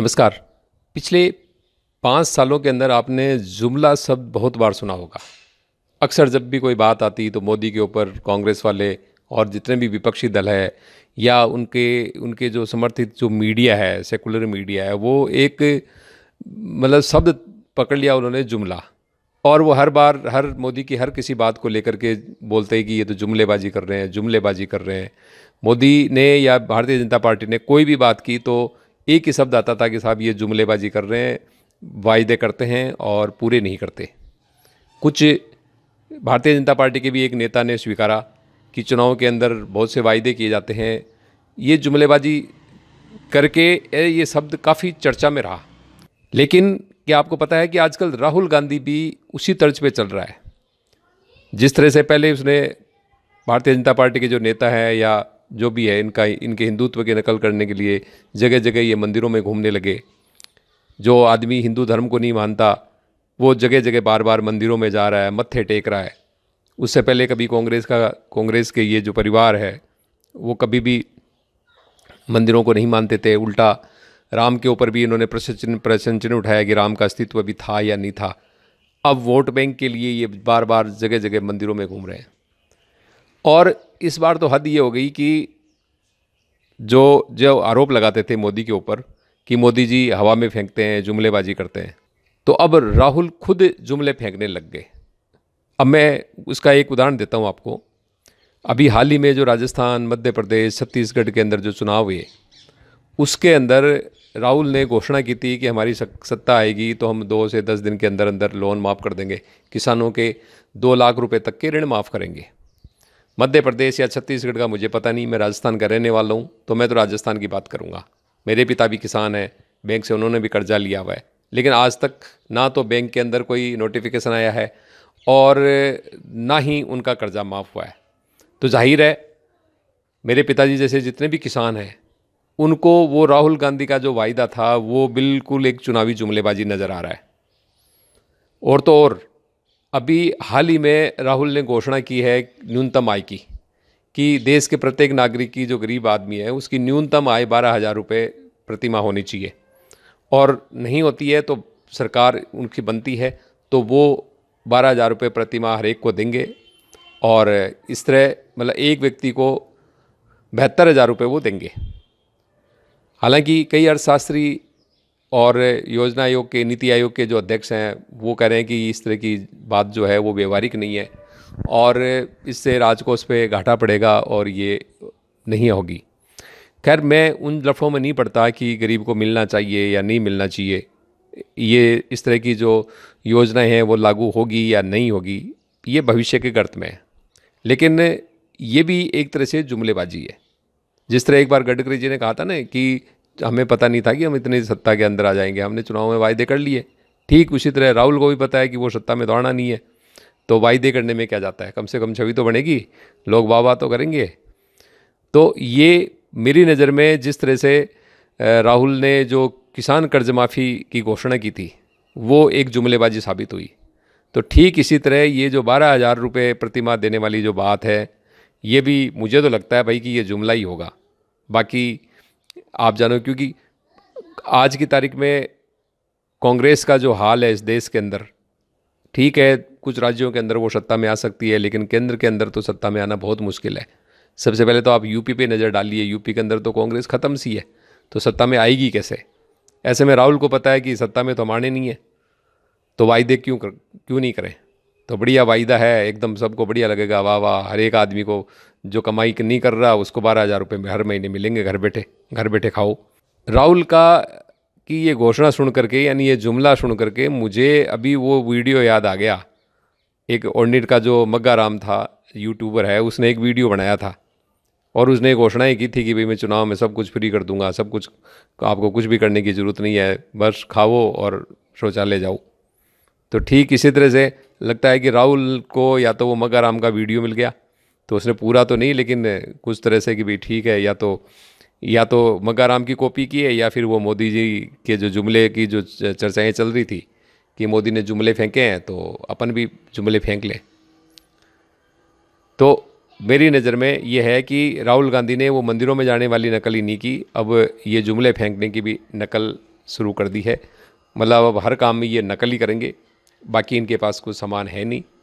नमस्कार पिछले पाँच सालों के अंदर आपने जुमला शब्द बहुत बार सुना होगा अक्सर जब भी कोई बात आती तो मोदी के ऊपर कांग्रेस वाले और जितने भी विपक्षी दल है या उनके उनके जो समर्थित जो मीडिया है सेकुलर मीडिया है वो एक मतलब शब्द पकड़ लिया उन्होंने जुमला और वो हर बार हर मोदी की हर किसी बात को लेकर के बोलते हैं कि ये तो जुमलेबाजी कर रहे हैं जुमलेबाजी कर रहे हैं मोदी ने या भारतीय जनता पार्टी ने कोई भी बात की तो एक ही शब्द आता था कि साहब ये जुमलेबाजी कर रहे हैं वायदे करते हैं और पूरे नहीं करते कुछ भारतीय जनता पार्टी के भी एक नेता ने स्वीकारा कि चुनाव के अंदर बहुत से वायदे किए जाते हैं ये जुमलेबाजी करके ये शब्द काफ़ी चर्चा में रहा लेकिन क्या आपको पता है कि आजकल राहुल गांधी भी उसी तर्ज पे चल रहा है जिस तरह से पहले उसने भारतीय जनता पार्टी के जो नेता हैं या जो भी है इनका इनके हिंदुत्व की नकल करने के लिए जगह जगह ये मंदिरों में घूमने लगे जो आदमी हिंदू धर्म को नहीं मानता वो जगह जगह बार बार मंदिरों में जा रहा है मत्थे टेक रहा है उससे पहले कभी कांग्रेस का कांग्रेस के ये जो परिवार है वो कभी भी मंदिरों को नहीं मानते थे उल्टा राम के ऊपर भी इन्होंने प्रश्न प्रश्न चिन्ह उठाया कि राम का अस्तित्व भी था या नहीं था अब वोट बैंक के लिए ये बार बार जगह जगह मंदिरों में घूम रहे हैं और इस बार तो हद ये हो गई कि जो जो आरोप लगाते थे मोदी के ऊपर कि मोदी जी हवा में फेंकते हैं जुमलेबाजी करते हैं तो अब राहुल खुद जुमले फेंकने लग गए अब मैं उसका एक उदाहरण देता हूँ आपको अभी हाल ही में जो राजस्थान मध्य प्रदेश छत्तीसगढ़ के अंदर जो चुनाव हुए उसके अंदर राहुल ने घोषणा की थी कि हमारी सत्ता आएगी तो हम दो से दस दिन के अंदर अंदर लोन माफ़ कर देंगे किसानों के दो लाख रुपए तक के ऋण माफ़ करेंगे मध्य प्रदेश या छत्तीसगढ़ का मुझे पता नहीं मैं राजस्थान का रहने वाला हूँ तो मैं तो राजस्थान की बात करूँगा मेरे पिता भी किसान हैं बैंक से उन्होंने भी कर्जा लिया हुआ है लेकिन आज तक ना तो बैंक के अंदर कोई नोटिफिकेशन आया है और ना ही उनका कर्जा माफ़ हुआ है तो जाहिर है मेरे पिताजी जैसे जितने भी किसान हैं उनको वो राहुल गांधी का जो वायदा था वो बिल्कुल एक चुनावी जुमलेबाजी नज़र आ रहा है और तो और अभी हाल ही में राहुल ने घोषणा की है न्यूनतम आय की कि देश के प्रत्येक नागरिक की जो गरीब आदमी है उसकी न्यूनतम आय बारह हज़ार रुपये प्रतिमा होनी चाहिए और नहीं होती है तो सरकार उनकी बनती है तो वो बारह हज़ार रुपये प्रतिमा हर एक को देंगे और इस तरह मतलब एक व्यक्ति को बहत्तर हज़ार रुपये वो देंगे हालांकि कई अर्थशास्त्री और योजना आयोग के नीति आयोग के जो अध्यक्ष हैं वो कह रहे हैं कि इस तरह की बात जो है वो व्यवहारिक नहीं है और इससे राजकोष पे घाटा पड़ेगा और ये नहीं होगी खैर मैं उन लफ्ज़ों में नहीं पड़ता कि गरीब को मिलना चाहिए या नहीं मिलना चाहिए ये इस तरह की जो योजनाएं हैं वो लागू होगी या नहीं होगी ये भविष्य के गर्त में है लेकिन ये भी एक तरह से जुमलेबाजी है जिस तरह एक बार गडकरी जी ने कहा था ना कि हमें पता नहीं था कि हम इतनी सत्ता के अंदर आ जाएंगे हमने चुनाव में वायदे कर लिए ठीक उसी तरह राहुल को भी पता है कि वो सत्ता में दौड़ना नहीं है तो वायदे करने में क्या जाता है कम से कम छवि तो बनेगी लोग वाह वाह तो करेंगे तो ये मेरी नज़र में जिस तरह से राहुल ने जो किसान कर्ज माफ़ी की घोषणा की थी वो एक जुमलेबाजी साबित हुई तो ठीक इसी तरह ये जो बारह हज़ार रुपये प्रतिमा देने वाली जो बात है ये भी मुझे तो लगता है भाई कि ये जुमला ही होगा बाकी आप जानो क्योंकि आज की तारीख में कांग्रेस का जो हाल है इस देश के अंदर ठीक है कुछ राज्यों के अंदर वो सत्ता में आ सकती है लेकिन केंद्र के अंदर तो सत्ता में आना बहुत मुश्किल है सबसे पहले तो आप यूपी पे नज़र डालिए यूपी के अंदर तो कांग्रेस ख़त्म सी है तो सत्ता में आएगी कैसे ऐसे में राहुल को पता है कि सत्ता में तो हम आने नहीं है तो वायदे क्यों कर क्यों नहीं करें तो बढ़िया वायदा है एकदम सबको बढ़िया लगेगा वाह वाह हर एक आदमी को जो कमाई नहीं कर रहा उसको बारह हज़ार रुपये में हर महीने मिलेंगे घर बैठे घर बैठे खाओ राहुल का कि ये घोषणा सुन करके यानी ये जुमला सुन करके मुझे अभी वो वीडियो याद आ गया एक ऑर्डिट का जो मग्गा राम था यूट्यूबर है उसने एक वीडियो बनाया था और उसने घोषणाएँ की थी कि भाई मैं चुनाव में सब कुछ फ्री कर दूंगा सब कुछ आपको कुछ भी करने की ज़रूरत नहीं है बस खाओ और शौचालय जाओ तो ठीक इसी तरह से लगता है कि राहुल को या तो वो मग्गा राम का वीडियो मिल गया तो उसने पूरा तो नहीं लेकिन कुछ तरह से कि भाई ठीक है या तो या तो मग्गाराम की कॉपी की है या फिर वो मोदी जी के जो जुमले की जो चर्चाएं चल रही थी कि मोदी ने जुमले फेंके हैं तो अपन भी जुमले फेंक लें तो मेरी नज़र में ये है कि राहुल गांधी ने वो मंदिरों में जाने वाली नकल ही नहीं की अब ये जुमले फेंकने की भी नकल शुरू कर दी है मतलब अब हर काम में ये नकल ही करेंगे बाकी इनके पास कुछ सामान है नहीं